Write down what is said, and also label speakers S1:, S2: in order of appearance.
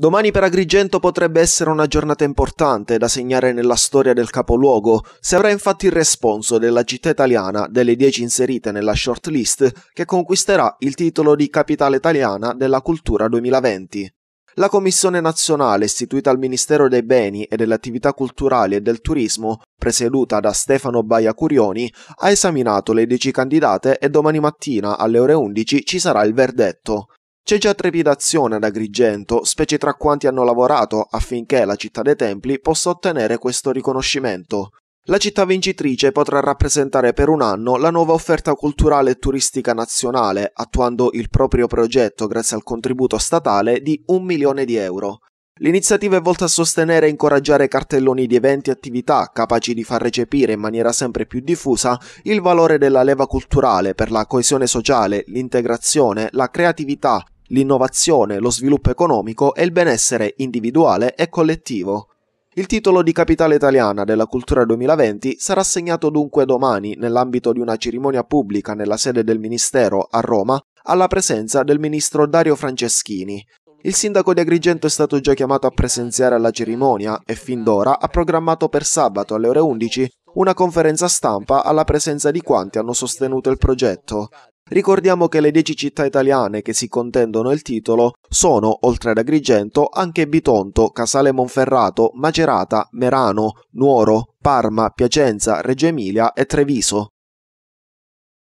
S1: Domani per Agrigento potrebbe essere una giornata importante da segnare nella storia del capoluogo, se avrà infatti il responso della città italiana delle 10 inserite nella shortlist che conquisterà il titolo di Capitale Italiana della Cultura 2020. La Commissione nazionale istituita al Ministero dei Beni e delle Attività Culturali e del Turismo, presieduta da Stefano Baia Curioni, ha esaminato le 10 candidate e domani mattina alle ore 11 ci sarà il verdetto. C'è già trepidazione ad Agrigento, specie tra quanti hanno lavorato affinché la città dei templi possa ottenere questo riconoscimento. La città vincitrice potrà rappresentare per un anno la nuova offerta culturale e turistica nazionale, attuando il proprio progetto grazie al contributo statale di un milione di euro. L'iniziativa è volta a sostenere e incoraggiare cartelloni di eventi e attività capaci di far recepire in maniera sempre più diffusa il valore della leva culturale per la coesione sociale, l'integrazione, la creatività, l'innovazione, lo sviluppo economico e il benessere individuale e collettivo. Il titolo di Capitale Italiana della Cultura 2020 sarà assegnato dunque domani nell'ambito di una cerimonia pubblica nella sede del Ministero a Roma alla presenza del ministro Dario Franceschini. Il sindaco di Agrigento è stato già chiamato a presenziare alla cerimonia e fin d'ora ha programmato per sabato alle ore 11 una conferenza stampa alla presenza di quanti hanno sostenuto il progetto. Ricordiamo che le 10 città italiane che si contendono il titolo sono, oltre ad Agrigento, anche Bitonto, Casale Monferrato, Macerata, Merano, Nuoro, Parma, Piacenza, Reggio Emilia e Treviso.